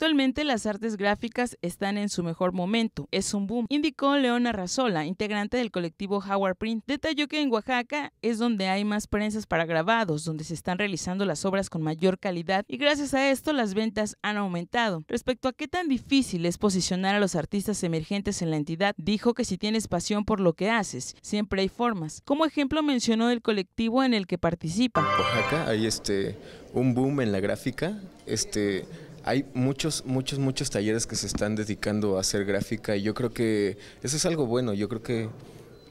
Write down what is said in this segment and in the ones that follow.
Actualmente las artes gráficas están en su mejor momento, es un boom, indicó Leona Razola, integrante del colectivo Howard Print. Detalló que en Oaxaca es donde hay más prensas para grabados, donde se están realizando las obras con mayor calidad y gracias a esto las ventas han aumentado. Respecto a qué tan difícil es posicionar a los artistas emergentes en la entidad, dijo que si tienes pasión por lo que haces, siempre hay formas. Como ejemplo mencionó el colectivo en el que participa. Oaxaca hay este un boom en la gráfica, este hay muchos, muchos, muchos talleres que se están dedicando a hacer gráfica y yo creo que eso es algo bueno, yo creo que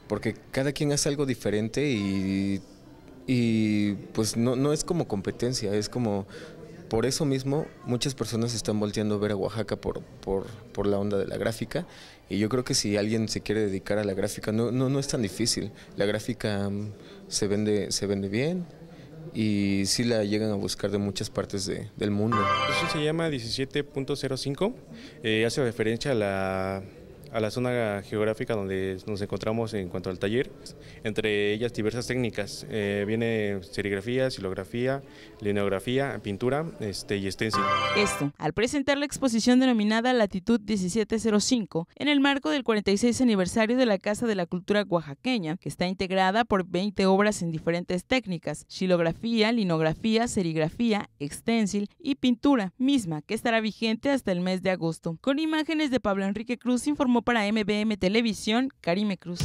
porque cada quien hace algo diferente y, y pues no, es como competencia, es como por eso mismo muchas personas están volteando a ver a Oaxaca por, por, la onda de la gráfica y yo creo que si alguien se quiere dedicar a la gráfica no, no, no es tan difícil, la gráfica mm, se vende, se vende bien, y sí la llegan a buscar de muchas partes de, del mundo. Eso se llama 17.05, eh, hace referencia a la a la zona geográfica donde nos encontramos en cuanto al taller, entre ellas diversas técnicas, eh, viene serigrafía, silografía, lineografía, pintura este, y stencil. Esto, al presentar la exposición denominada Latitud 1705, en el marco del 46 aniversario de la Casa de la Cultura Oaxaqueña, que está integrada por 20 obras en diferentes técnicas, xilografía linografía, serigrafía, extensil y pintura, misma que estará vigente hasta el mes de agosto. Con imágenes de Pablo Enrique Cruz informó para MBM Televisión, Karime Cruz.